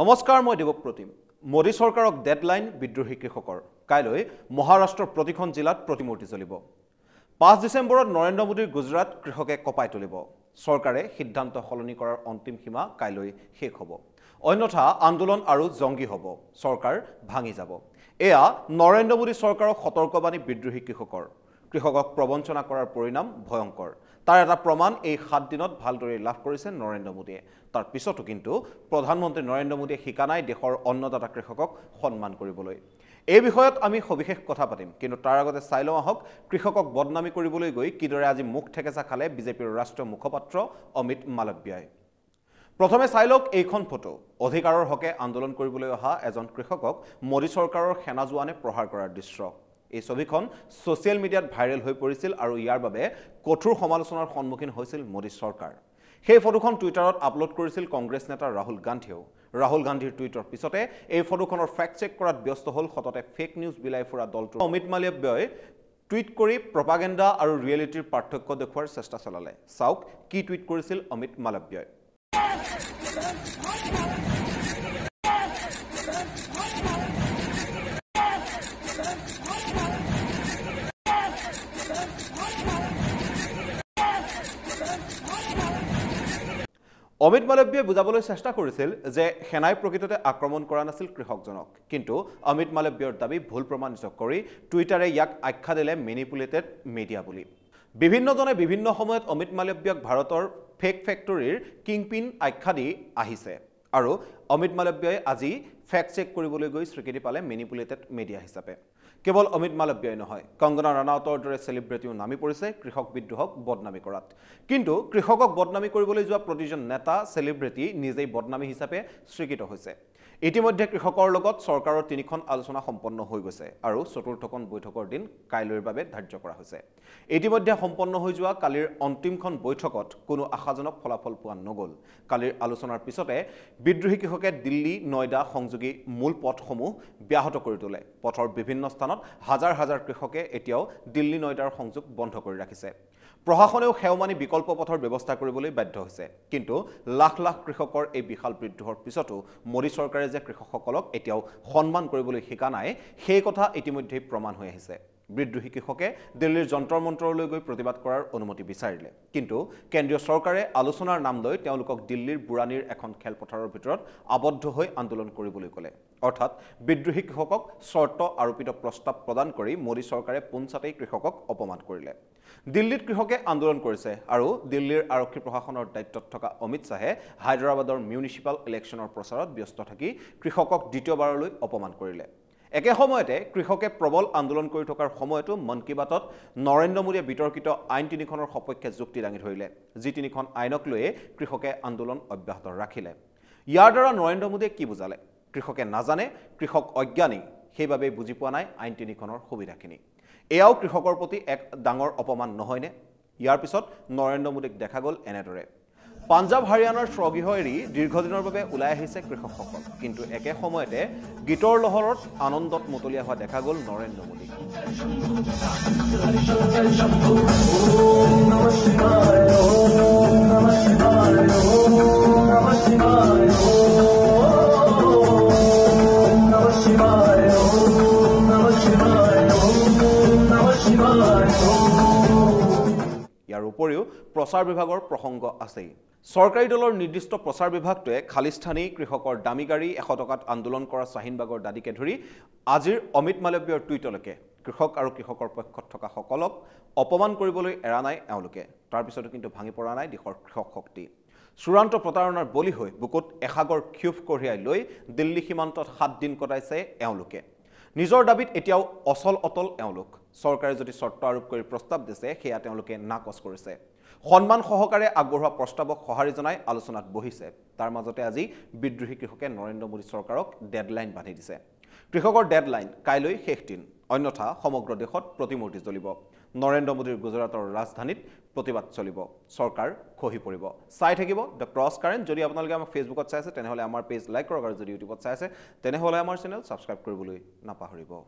নমস্কাৰ মই দেৱক প্ৰতিম মোদী চৰকাৰক ডেডলাইন বিদ্ৰোহী কৃষকৰ কাইলৈ মহাৰাষ্ট্ৰৰ প্ৰতিখন জিলাত প্ৰতিমূৰ্তি চলিব পাঁচ ডিচেম্বৰত নৰেন্দ্ৰ মোদীৰ গুজৰাট কৃষকে কঁপাই তুলিব চৰকাৰে সিদ্ধান্ত সলনি কৰাৰ অন্তিম সীমা কাইলৈ শেষ হ'ব অন্যথা আন্দোলন আৰু জংগী হ'ব চৰকাৰ ভাঙি যাব এয়া নৰেন্দ্ৰ মোদী চৰকাৰক সতৰ্কবাণী বিদ্ৰোহী কৃষকৰ কৃষকক প্ৰবঞ্চনা কৰাৰ পৰিণাম ভয়ংকৰ তাৰ এটা প্ৰমাণ এই সাত দিনত ভালদৰে লাভ কৰিছে নৰেন্দ্ৰ মোদীয়ে তাৰ পিছতো কিন্তু প্ৰধানমন্ত্ৰী নৰেন্দ্ৰ মোদীয়ে শিকা নাই দেশৰ অন্নদাতা কৃষকক সন্মান কৰিবলৈ এই বিষয়ত আমি সবিশেষ কথা পাতিম কিন্তু তাৰ আগতে চাই লওঁ আহক কৃষকক বদনামী কৰিবলৈ গৈ কিদৰে আজি মুখ ঠেকেচা খালে বিজেপিৰ ৰাষ্ট্ৰীয় মুখপাত্ৰ অমিত মালব্যাই প্ৰথমে চাই লওক এইখন ফটো অধিকাৰৰ হকে আন্দোলন কৰিবলৈ অহা এজন কৃষকক মোদী চৰকাৰৰ সেনা জোৱানে প্ৰহাৰ কৰাৰ দৃশ্য এই ছবিখন ছ'চিয়েল মিডিয়াত ভাইৰেল হৈ পৰিছিল আৰু ইয়াৰ বাবে কঠোৰ সমালোচনাৰ সন্মুখীন হৈছিল মোদী চৰকাৰ সেই ফটোখন টুইটাৰত আপলোড কৰিছিল কংগ্ৰেছ নেতা ৰাহুল গান্ধীয়েও ৰাহুল গান্ধীৰ টুইটৰ পিছতে এই ফটোখনৰ ফেক্ট চেক কৰাত ব্যস্ত হ'ল সততে ফেক নিউজ বিলাই ফুৰা দলটো অমিত মালিয়ব্যয় টুইট কৰি প্ৰপাগেণ্ডা আৰু ৰিয়েলিটিৰ পাৰ্থক্য দেখুৱাৰ চেষ্টা চলালে চাওক কি টুইট কৰিছিল অমিত মালব্যই অমিত মালব্যয়ে বুজাবলৈ চেষ্টা কৰিছিল যে সেনাই প্ৰকৃততে আক্ৰমণ কৰা নাছিল কৃষকজনক কিন্তু অমিত মালব্যৰ দাবী ভুল প্ৰমাণিত কৰি টুইটাৰে ইয়াক আখ্যা দিলে মেনিপুলেটেড মিডিয়া বুলি বিভিন্নজনে বিভিন্ন সময়ত অমিত মালব্যক ভাৰতৰ ফেক ফেক্টৰীৰ কিংপিন আখ্যা দি আহিছে আৰু অমিত মালব্যই আজি ফেক্ট চেক কৰিবলৈ গৈ স্বীকৃতি পালে মেনিপুলেটেড মিডিয়া হিচাপে কেৱল অমিত মালব্যই নহয় কংগনা ৰাণাৱতৰ দৰে চেলিব্ৰেটিও নামি পৰিছে কৃষক বিদ্ৰোহক বদনামী কৰাত কিন্তু কৃষকক বদনামী কৰিবলৈ যোৱা প্ৰতিজন নেতা চেলিব্ৰিটি নিজেই বদনামী হিচাপে স্বীকৃত হৈছে ইতিমধ্যে কৃষকৰ লগত চৰকাৰৰ তিনিখন আলোচনা সম্পন্ন হৈ গৈছে আৰু চতুৰ্থখন বৈঠকৰ দিন কাইলৈৰ বাবে ধাৰ্য কৰা হৈছে ইতিমধ্যে সম্পন্ন হৈ যোৱা কালিৰ অন্তিমখন বৈঠকত কোনো আশাজনক ফলাফল পোৱা নগ'ল কালিৰ আলোচনাৰ পিছতে বিদ্ৰোহী কৃষকে দিল্লী নয়দা সংযোগী মূল পথসমূহ ব্যাহত কৰি তোলে পথৰ বিভিন্ন স্থানত হাজাৰ হাজাৰ কৃষকে এতিয়াও দিল্লী নয়দাৰ সংযোগ বন্ধ কৰি ৰাখিছে প্ৰশাসনেও সেৱমানি বিকল্প পথৰ ব্যৱস্থা কৰিবলৈ বাধ্য হৈছে কিন্তু লাখ লাখ কৃষকৰ এই বিশাল বিদ্ৰোহৰ পিছতো মোদী চৰকাৰে যে কৃষকসকলক এতিয়াও সন্মান কৰিবলৈ শিকা নাই সেই কথা ইতিমধ্যেই প্ৰমাণ হৈ আহিছে বিদ্ৰোহী কৃষকে দিল্লীৰ যন্ত্ৰ মন্ত্ৰলৈ গৈ প্ৰতিবাদ কৰাৰ অনুমতি বিচাৰিলে কিন্তু কেন্দ্ৰীয় চৰকাৰে আলোচনাৰ নাম লৈ তেওঁলোকক দিল্লীৰ বুৰাণীৰ এখন খেলপথাৰৰ ভিতৰত আবদ্ধ হৈ আন্দোলন কৰিবলৈ ক'লে অৰ্থাৎ বিদ্ৰোহী কৃষকক চৰ্ত আৰোপিত প্ৰস্তাৱ প্ৰদান কৰি মোদী চৰকাৰে পোনচাতেই কৃষকক অপমান কৰিলে দিল্লীত কৃষকে আন্দোলন কৰিছে আৰু দিল্লীৰ আৰক্ষী প্ৰশাসনৰ দায়িত্বত থকা অমিত শ্বাহে হায়দৰাবাদৰ মিউনিচিপাল ইলেকশ্যনৰ প্ৰচাৰত ব্যস্ত থাকি কৃষকক দ্বিতীয়বাৰলৈ অপমান কৰিলে একে সময়তে কৃষকে প্ৰবল আন্দোলন কৰি থকাৰ সময়তো মন কী বাতত নৰেন্দ্ৰ মোদীয়ে বিতৰ্কিত আইন তিনিখনৰ সপক্ষে যুক্তি দাঙি ধৰিলে যি তিনিখন আইনক লৈয়ে কৃষকে আন্দোলন অব্যাহত ৰাখিলে ইয়াৰ দ্বাৰা নৰেন্দ্ৰ মোদীয়ে কি বুজালে কৃষকে নাজানে কৃষক অজ্ঞানী সেইবাবে বুজি পোৱা নাই আইন তিনিখনৰ সুবিধাখিনি এয়াও কৃষকৰ প্ৰতি এক ডাঙৰ অপমান নহয়নে ইয়াৰ পিছত নৰেন্দ্ৰ মোদীক দেখা গ'ল এনেদৰে পাঞ্জাব হাৰিয়ানাৰ স্বগৃহ এৰি দীৰ্ঘদিনৰ বাবে ওলাই আহিছে কৃষকসকল কিন্তু একে সময়তে গীতৰ লহৰত আনন্দত মতলীয়া হোৱা দেখা গ'ল নৰেন্দ্ৰ মোদী উপৰিও প্ৰচাৰ বিভাগৰ প্ৰসংগ আছেই চৰকাৰী দলৰ নিৰ্দিষ্ট প্ৰচাৰ বিভাগটোৱে খালিস্থানী কৃষকৰ দামী গাড়ী এশ টকাত আন্দোলন কৰা শ্বাহিনবাগৰ দাদীকে ধৰি আজিৰ অমিত মালৱীয়ৰ টুইটলৈকে কৃষক আৰু কৃষকৰ পক্ষত থকা সকলক অপমান কৰিবলৈ এৰা নাই এওঁলোকে তাৰপিছতো কিন্তু ভাঙি পৰা নাই দেশৰ কৃষক শক্তি চূড়ান্ত প্ৰতাৰণাৰ বলি হৈ বুকুত এসাগৰ ক্ষোভ কঢ়িয়াই লৈ দিল্লী সীমান্তত সাত দিন কটাইছে এওঁলোকে নিজৰ দাবীত এতিয়াও অচল অতল এওঁলোক চৰকাৰে যদি চৰ্ত আৰোপ কৰি প্ৰস্তাৱ দিছে সেয়া তেওঁলোকে নাকচ কৰিছে সন্মান সহকাৰে আগবঢ়োৱা প্ৰস্তাৱক সঁহাৰি জনাই আলোচনাত বহিছে তাৰ মাজতে আজি বিদ্ৰোহী কৃষকে নৰেন্দ্ৰ মোদী চৰকাৰক ডেডলাইন বান্ধি দিছে কৃষকৰ ডেডলাইন কাইলৈ শেষ দিন অন্যথা সমগ্ৰ দেশত প্ৰতিমূৰ্তি চলিব নৰেন্দ্ৰ মোদীৰ গুজৰাটৰ ৰাজধানীত প্ৰতিবাদ চলিব চৰকাৰ খহি পৰিব চাই থাকিব দ্য ক্ৰছ কাৰেণ্ট যদি আপোনালোকে আমাৰ ফেচবুকত চাই আছে তেনেহ'লে আমাৰ পেজ লাইক কৰক আৰু যদি ইউটিউবত চাই আছে তেনেহ'লে আমাৰ চেনেল ছাবস্ক্ৰাইব কৰিবলৈ নাপাহৰিব